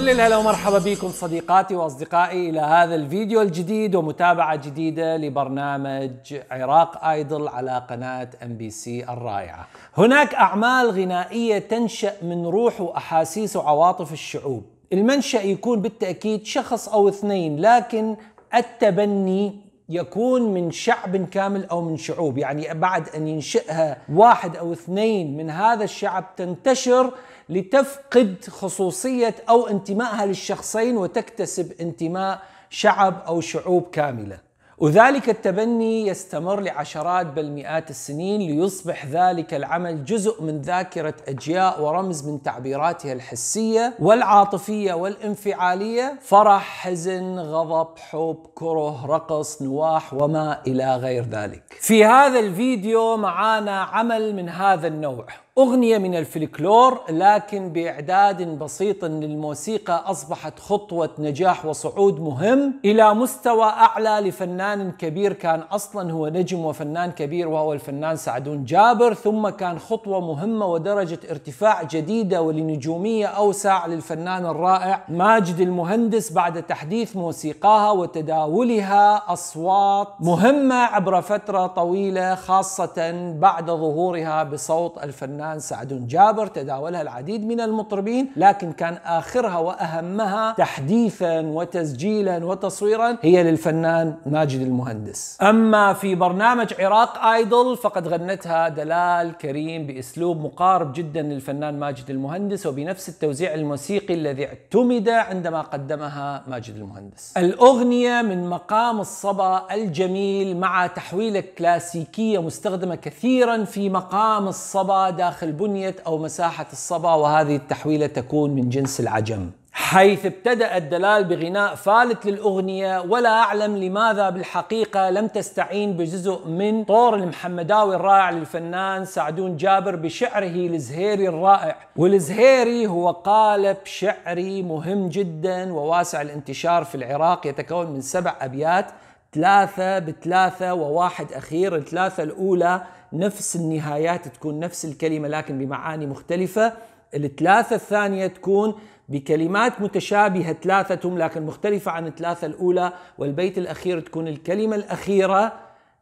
كل الهلا ومرحبا بكم صديقاتي واصدقائي الى هذا الفيديو الجديد ومتابعه جديده لبرنامج عراق ايدل على قناه ام بي سي الرائعه. هناك اعمال غنائيه تنشا من روح واحاسيس وعواطف الشعوب. المنشا يكون بالتاكيد شخص او اثنين لكن التبني يكون من شعب كامل او من شعوب يعني بعد ان ينشئها واحد او اثنين من هذا الشعب تنتشر لتفقد خصوصيه او انتمائها للشخصين وتكتسب انتماء شعب او شعوب كامله وذلك التبني يستمر لعشرات بل مئات السنين ليصبح ذلك العمل جزء من ذاكره اجياء ورمز من تعبيراتها الحسيه والعاطفيه والانفعاليه فرح، حزن، غضب، حب، كره، رقص، نواح وما الى غير ذلك. في هذا الفيديو معانا عمل من هذا النوع أغنية من الفلكلور لكن بإعداد بسيط للموسيقى أصبحت خطوة نجاح وصعود مهم إلى مستوى أعلى لفنان كبير كان أصلا هو نجم وفنان كبير وهو الفنان سعدون جابر ثم كان خطوة مهمة ودرجة ارتفاع جديدة ولنجومية أوسع للفنان الرائع ماجد المهندس بعد تحديث موسيقاها وتداولها أصوات مهمة عبر فترة طويلة خاصة بعد ظهورها بصوت الفنان الآن سعد جابر تداولها العديد من المطربين لكن كان آخرها وأهمها تحديثا وتسجيلا وتصويرا هي للفنان ماجد المهندس أما في برنامج عراق آيدل فقد غنتها دلال كريم بأسلوب مقارب جدا للفنان ماجد المهندس وبنفس التوزيع الموسيقي الذي اعتمد عندما قدمها ماجد المهندس الأغنية من مقام الصبا الجميل مع تحويلة كلاسيكية مستخدمة كثيرا في مقام الصبا داخل داخل بنية أو مساحة الصبا وهذه التحويلة تكون من جنس العجم حيث ابتدأ الدلال بغناء فالت للأغنية ولا أعلم لماذا بالحقيقة لم تستعين بجزء من طور المحمداوي الرائع للفنان سعدون جابر بشعره لزهيري الرائع والزهيري هو قالب شعري مهم جدا وواسع الانتشار في العراق يتكون من سبع أبيات ثلاثة بثلاثة وواحد أخير الثلاثة الأولى نفس النهايات تكون نفس الكلمة لكن بمعاني مختلفة الثلاثة الثانية تكون بكلمات متشابهة ثلاثتهم لكن مختلفة عن الثلاثة الأولى والبيت الأخير تكون الكلمة الأخيرة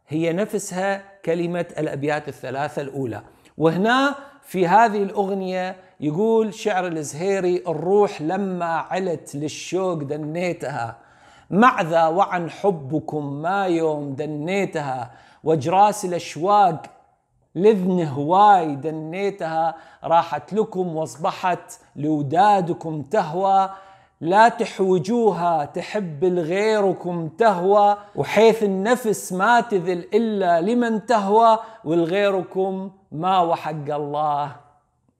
هي نفسها كلمة الأبيات الثلاثة الأولى وهنا في هذه الأغنية يقول شعر الزهيري الروح لما علت للشوق دنيتها مع ذا وعن حبكم ما يوم دنيتها وجراس الأشواق لذن هواي دنيتها راحت لكم واصبحت لودادكم تهوى لا تحوجوها تحب لغيركم تهوى وحيث النفس ما تذل إلا لمن تهوى والغيركم ما وحق الله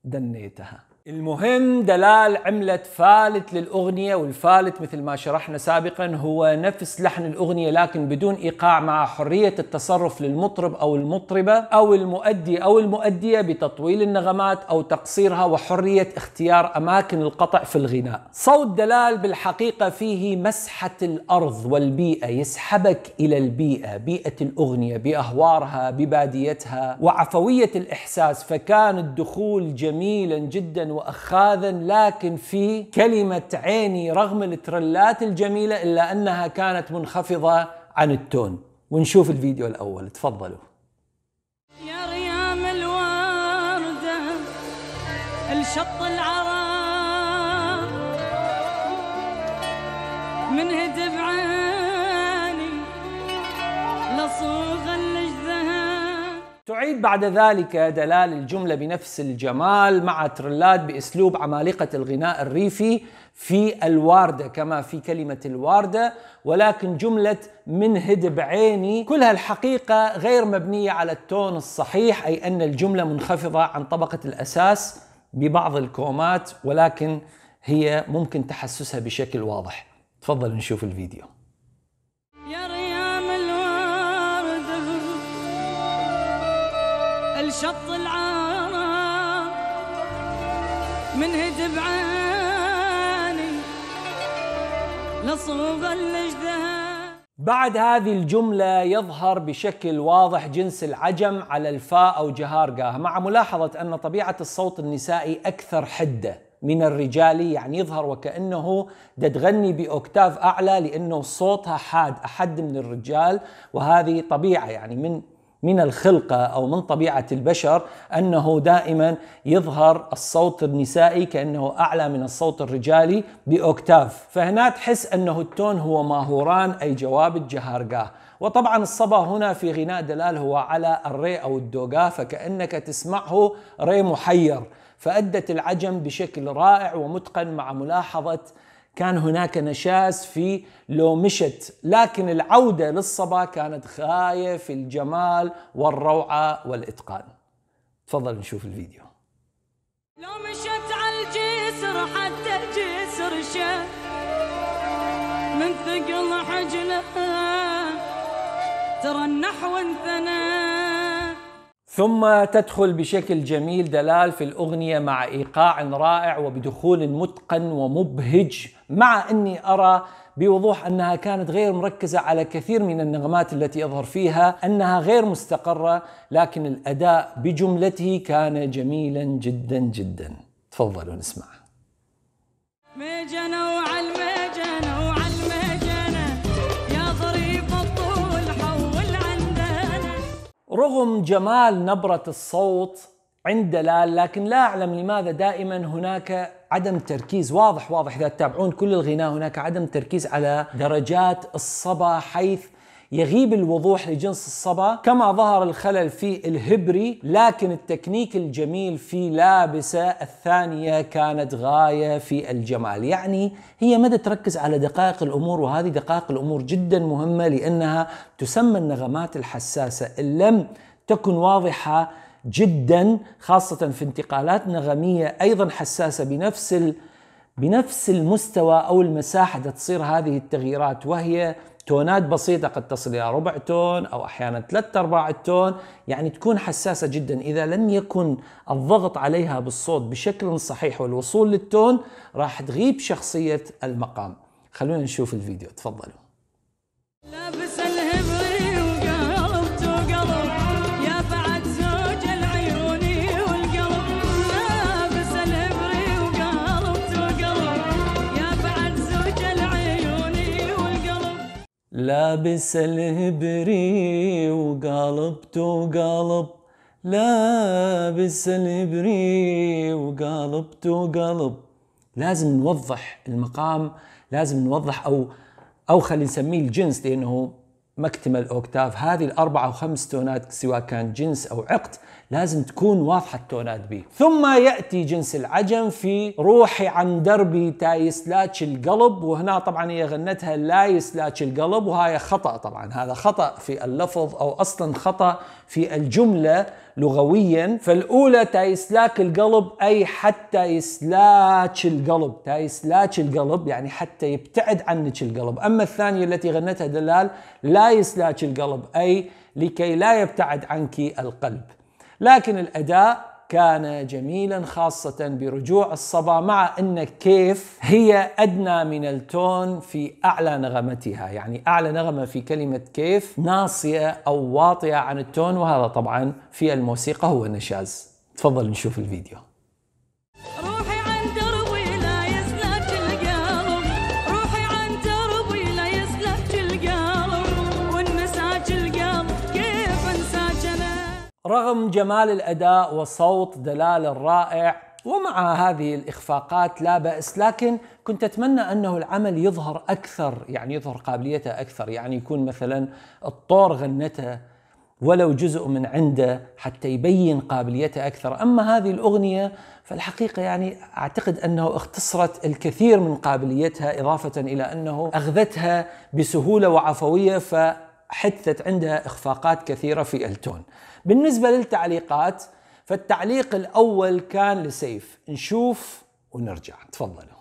دنيتها المهم دلال عملت فالت للأغنية والفالت مثل ما شرحنا سابقا هو نفس لحن الأغنية لكن بدون إيقاع مع حرية التصرف للمطرب أو المطربة أو المؤدي أو المؤدية بتطويل النغمات أو تقصيرها وحرية اختيار أماكن القطع في الغناء صوت دلال بالحقيقة فيه مسحة الأرض والبيئة يسحبك إلى البيئة بيئة الأغنية بأهوارها بباديتها وعفوية الإحساس فكان الدخول جميلا جدا واخاذا لكن في كلمه عيني رغم الترلات الجميله الا انها كانت منخفضه عن التون ونشوف الفيديو الاول تفضلوا يا ريام الوردة الشط العرب من هدب عين أعيد بعد ذلك دلال الجملة بنفس الجمال مع ترلات بأسلوب عمالقة الغناء الريفي في الواردة كما في كلمة الواردة ولكن جملة من هد بعيني كلها الحقيقة غير مبنية على التون الصحيح أي أن الجملة منخفضة عن طبقة الأساس ببعض الكومات ولكن هي ممكن تحسسها بشكل واضح تفضل نشوف الفيديو شط العام من هدب عاني لصوب بعد هذه الجملة يظهر بشكل واضح جنس العجم على الفاء أو جهارقاه مع ملاحظة أن طبيعة الصوت النسائي أكثر حدة من الرجالي يعني يظهر وكأنه تغني بأكتاف أعلى لأنه صوتها حاد أحد من الرجال وهذه طبيعة يعني من من الخلقه او من طبيعه البشر انه دائما يظهر الصوت النسائي كانه اعلى من الصوت الرجالي باوكتاف، فهنا تحس انه التون هو ماهوران اي جواب الجهارقة وطبعا الصبا هنا في غناء دلال هو على الري او الدوغا فكانك تسمعه ري محير، فادت العجم بشكل رائع ومتقن مع ملاحظه كان هناك نشاز في لو مشت لكن العودة للصبا كانت غاية في الجمال والروعة والإتقان تفضل نشوف الفيديو لو مشت على الجسر حتى الجسر شاف من ثقل حجلها ترى النحو انثنى ثم تدخل بشكل جميل دلال في الأغنية مع إيقاع رائع وبدخول متقن ومبهج مع أني أرى بوضوح أنها كانت غير مركزة على كثير من النغمات التي يظهر فيها أنها غير مستقرة لكن الأداء بجملته كان جميلا جدا جدا تفضلوا نسمع مجنة وعلى المجنة رغم جمال نبرة الصوت عند دلال لكن لا أعلم لماذا دائما هناك عدم تركيز واضح واضح إذا تتابعون كل الغناء هناك عدم تركيز على درجات الصبا حيث يغيب الوضوح لجنس الصبا كما ظهر الخلل في الهبري لكن التكنيك الجميل في لابسة الثانية كانت غاية في الجمال يعني هي مدى تركز على دقائق الأمور وهذه دقائق الأمور جدا مهمة لأنها تسمى النغمات الحساسة إن لم تكن واضحة جدا خاصة في انتقالات نغمية أيضا حساسة بنفس بنفس المستوى أو المساحة تصير هذه التغييرات وهي تونات بسيطة قد تصل إلى ربع تون أو أحيانا ثلاثة أرباع التون يعني تكون حساسة جدا إذا لم يكن الضغط عليها بالصوت بشكل صحيح والوصول للتون راح تغيب شخصية المقام خلونا نشوف الفيديو تفضلوا لابس الهبري وقالبته قالب لابس الهبري وقالبته قالب لازم نوضح المقام لازم نوضح او او خلينا نسميه الجنس لانه مكتمل اوكتاف هذه الاربعه او خمس تونات سواء كان جنس او عقد لازم تكون واضحة التونات بيه ثم يأتي جنس العجم في روحي عن دربي تا يسلاتش القلب وهنا طبعا هي غنتها لا يسلاتش القلب وهاي خطأ طبعا هذا خطأ في اللفظ أو أصلا خطأ في الجملة لغويا فالأولى تا يسلاك القلب أي حتى يسلاتش القلب تا يسلاتش القلب يعني حتى يبتعد عنك القلب أما الثانية التي غنتها دلال لا يسلاتش القلب أي لكي لا يبتعد عنك القلب لكن الاداء كان جميلا خاصة برجوع الصبا مع أن كيف هي أدنى من التون في أعلى نغمتها يعني أعلى نغمة في كلمة كيف ناصية أو واطية عن التون وهذا طبعا في الموسيقى هو النشاز تفضل نشوف الفيديو رغم جمال الاداء وصوت دلال الرائع ومع هذه الاخفاقات لا باس لكن كنت اتمنى انه العمل يظهر اكثر يعني يظهر قابليته اكثر يعني يكون مثلا الطور غنته ولو جزء من عنده حتى يبين قابليته اكثر، اما هذه الاغنيه فالحقيقه يعني اعتقد انه اختصرت الكثير من قابليتها اضافه الى انه اخذتها بسهوله وعفويه ف حثت عندها اخفاقات كثيره في التون. بالنسبه للتعليقات فالتعليق الاول كان لسيف، نشوف ونرجع، تفضلوا.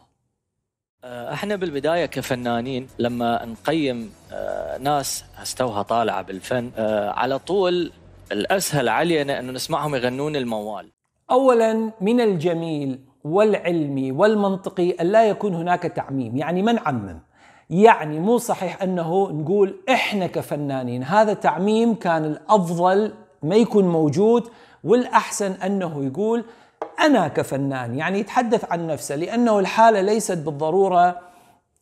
آه، احنا بالبدايه كفنانين لما نقيم آه، ناس استوها طالعه بالفن آه، على طول الاسهل علينا انه نسمعهم يغنون الموال. اولا من الجميل والعلمي والمنطقي الا يكون هناك تعميم، يعني من عمم يعني مو صحيح انه نقول احنا كفنانين هذا تعميم كان الافضل ما يكون موجود والاحسن انه يقول انا كفنان يعني يتحدث عن نفسه لانه الحاله ليست بالضروره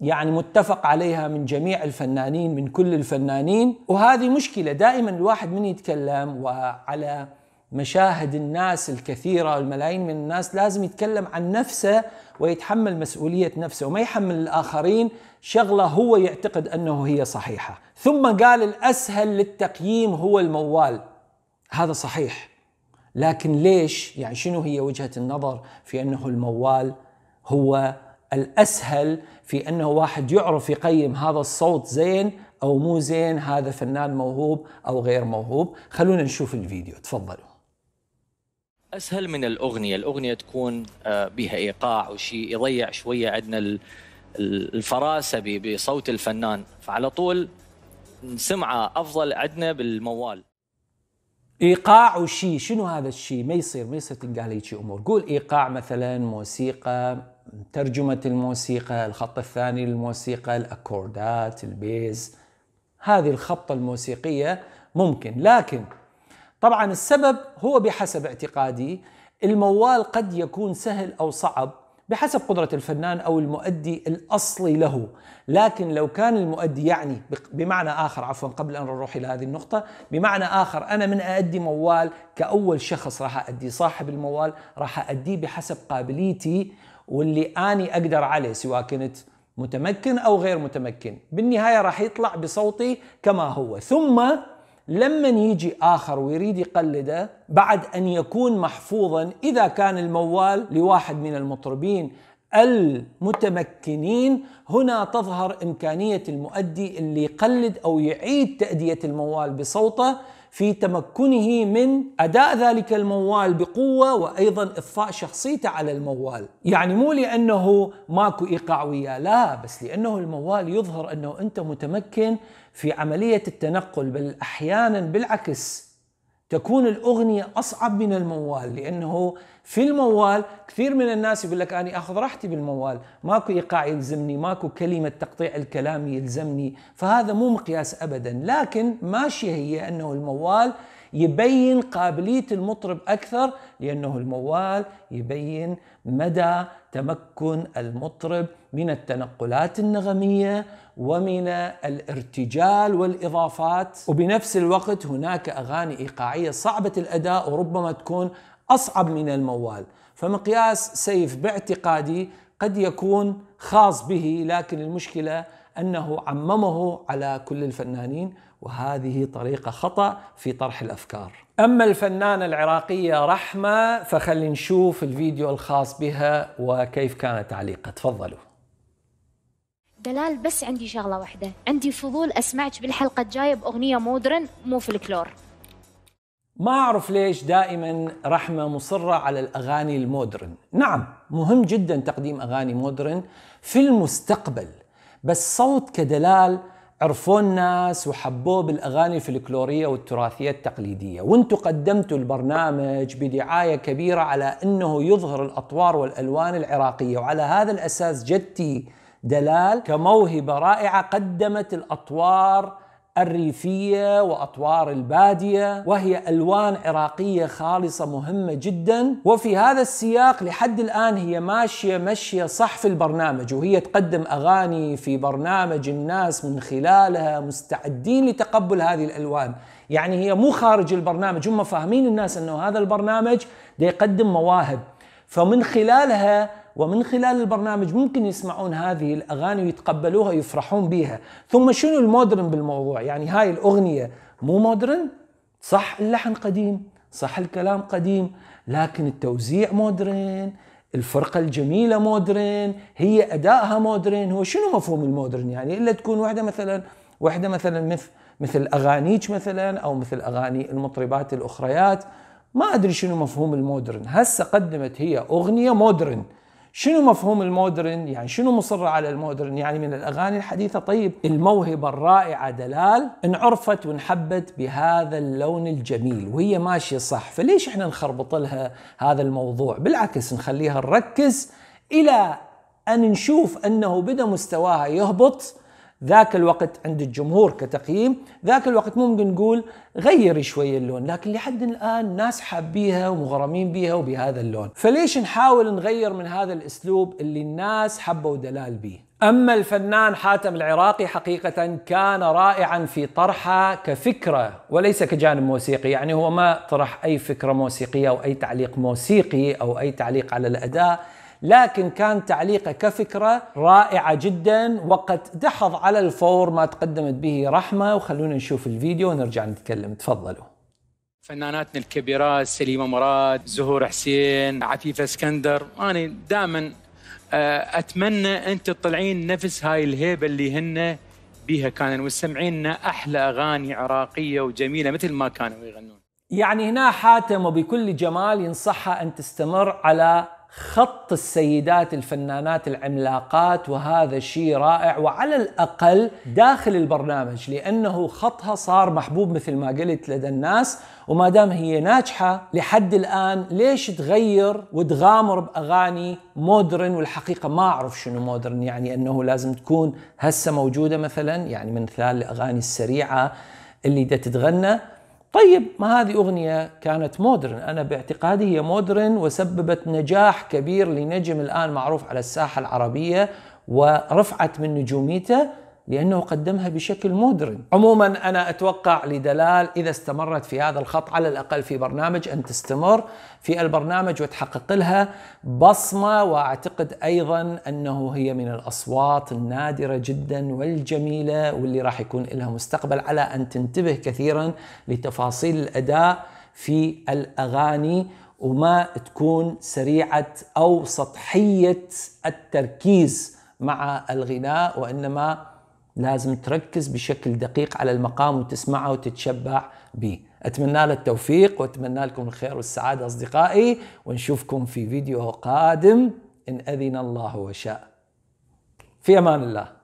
يعني متفق عليها من جميع الفنانين من كل الفنانين وهذه مشكله دائما الواحد من يتكلم وعلى مشاهد الناس الكثيره الملايين من الناس لازم يتكلم عن نفسه ويتحمل مسؤوليه نفسه وما يحمل الاخرين شغله هو يعتقد انه هي صحيحه ثم قال الاسهل للتقييم هو الموال هذا صحيح لكن ليش يعني شنو هي وجهه النظر في انه الموال هو الاسهل في انه واحد يعرف يقيم هذا الصوت زين او مو زين هذا فنان موهوب او غير موهوب خلونا نشوف الفيديو تفضلوا اسهل من الاغنيه الاغنيه تكون آه، بها ايقاع وشيء يضيع شويه عندنا الفراسه بصوت الفنان فعلى طول سمعه افضل عندنا بالموال ايقاع وشيء شنو هذا الشيء ما يصير ما يصير تنقال هيك امور قول ايقاع مثلا موسيقى ترجمه الموسيقى الخط الثاني للموسيقى الاكوردات البيز هذه الخبطه الموسيقيه ممكن لكن طبعا السبب هو بحسب اعتقادي الموال قد يكون سهل او صعب بحسب قدره الفنان او المؤدي الاصلي له، لكن لو كان المؤدي يعني بمعنى اخر عفوا قبل ان نروح الى هذه النقطه، بمعنى اخر انا من اادي موال كاول شخص راح اؤدي صاحب الموال راح اديه بحسب قابليتي واللي اني اقدر عليه سواء كنت متمكن او غير متمكن، بالنهايه راح يطلع بصوتي كما هو، ثم لما يجي آخر ويريد يقلده بعد أن يكون محفوظا إذا كان الموال لواحد من المطربين المتمكنين هنا تظهر إمكانية المؤدي اللي يقلد أو يعيد تأدية الموال بصوته في تمكنه من اداء ذلك الموال بقوه وايضا اضفاء شخصيته على الموال، يعني مو لانه ماكو ايقاع وياه، لا بس لانه الموال يظهر انه انت متمكن في عمليه التنقل بل احيانا بالعكس تكون الأغنية أصعب من الموال لأنه في الموال كثير من الناس يقول لك أنا أخذ راحتي بالموال ماكو إيقاع يلزمني ماكو كلمة تقطيع الكلام يلزمني فهذا مو مقياس أبدا لكن ماشية هي أنه الموال يبين قابليه المطرب اكثر لانه الموال يبين مدى تمكن المطرب من التنقلات النغميه ومن الارتجال والاضافات وبنفس الوقت هناك اغاني ايقاعيه صعبه الاداء وربما تكون اصعب من الموال فمقياس سيف باعتقادي قد يكون خاص به لكن المشكله انه عممه على كل الفنانين وهذه طريقة خطأ في طرح الأفكار أما الفنانة العراقية رحمة فخلي نشوف الفيديو الخاص بها وكيف كان تعليقها تفضلوا دلال بس عندي شغلة واحدة عندي فضول أسمعك بالحلقة الجاية بأغنية مودرن مو فلكلور ما أعرف ليش دائما رحمة مصرة على الأغاني المودرن نعم مهم جدا تقديم أغاني مودرن في المستقبل بس صوت كدلال عرفوه الناس وحبوه بالاغاني الفلكلوريه والتراثيه التقليديه، وانتم قدمتوا البرنامج بدعايه كبيره على انه يظهر الاطوار والالوان العراقيه، وعلى هذا الاساس جدتي دلال كموهبه رائعه قدمت الاطوار الريفية وأطوار البادية وهي ألوان عراقية خالصة مهمة جدا وفي هذا السياق لحد الآن هي ماشية مشية صح في البرنامج وهي تقدم أغاني في برنامج الناس من خلالها مستعدين لتقبل هذه الألوان يعني هي مو خارج البرنامج هم فاهمين الناس أنه هذا البرنامج يقدم مواهب فمن خلالها ومن خلال البرنامج ممكن يسمعون هذه الاغاني ويتقبلوها ويفرحون بها ثم شنو المودرن بالموضوع يعني هاي الاغنيه مو مودرن صح اللحن قديم صح الكلام قديم لكن التوزيع مودرن الفرقة الجميلة مودرن هي أدائها مودرن هو شنو مفهوم المودرن يعني إلا تكون واحدة مثلا واحدة مثلا مثل مثل أغانيك مثلا أو مثل أغاني المطربات الأخريات ما أدري شنو مفهوم المودرن هسه قدمت هي أغنية مودرن شنو مفهوم المودرن يعني شنو مصرة على المودرن يعني من الأغاني الحديثة طيب الموهبة الرائعة دلال انعرفت وانحبت بهذا اللون الجميل وهي ماشية صح فليش احنا نخربط لها هذا الموضوع بالعكس نخليها نركز إلى أن نشوف أنه بدأ مستواها يهبط ذاك الوقت عند الجمهور كتقييم ذاك الوقت ممكن نقول غيري شوية اللون لكن لحد الآن الناس حابيها ومغرمين بيها وبهذا اللون فليش نحاول نغير من هذا الأسلوب اللي الناس حبوا دلال بيه أما الفنان حاتم العراقي حقيقة كان رائعا في طرحه كفكرة وليس كجانب موسيقي يعني هو ما طرح أي فكرة موسيقية أو أي تعليق موسيقي أو أي تعليق على الأداء لكن كان تعليقه كفكرة رائعة جدا وقد دحض على الفور ما تقدمت به رحمة وخلونا نشوف الفيديو ونرجع نتكلم تفضلوا فناناتنا الكبيرات سليمة مراد زهور حسين عفيفة اسكندر أنا دائما آه، أتمنى أنت تطلعين نفس هاي الهيبة اللي هن بيها كانوا وسمعين أحلى أغاني عراقية وجميلة مثل ما كانوا يغنون يعني هنا حاتم وبكل جمال ينصحها أن تستمر على خط السيدات الفنانات العملاقات وهذا شيء رائع وعلى الاقل داخل البرنامج لانه خطها صار محبوب مثل ما قلت لدى الناس وما دام هي ناجحه لحد الان ليش تغير وتغامر باغاني مودرن والحقيقه ما اعرف شنو مودرن يعني انه لازم تكون هسه موجوده مثلا يعني من خلال الاغاني السريعه اللي دا تتغنى طيب ما هذه أغنية كانت مودرن أنا باعتقادي هي مودرن وسببت نجاح كبير لنجم الآن معروف على الساحة العربية ورفعت من نجوميته لأنه قدمها بشكل مودرن عموما أنا أتوقع لدلال إذا استمرت في هذا الخط على الأقل في برنامج أن تستمر في البرنامج وتحقق لها بصمة وأعتقد أيضا أنه هي من الأصوات النادرة جدا والجميلة واللي راح يكون لها مستقبل على أن تنتبه كثيرا لتفاصيل الأداء في الأغاني وما تكون سريعة أو سطحية التركيز مع الغناء وإنما لازم تركز بشكل دقيق على المقام وتسمعه وتتشبع به أتمنى له التوفيق وأتمنى لكم الخير والسعادة أصدقائي ونشوفكم في فيديو قادم إن أذن الله وشاء في أمان الله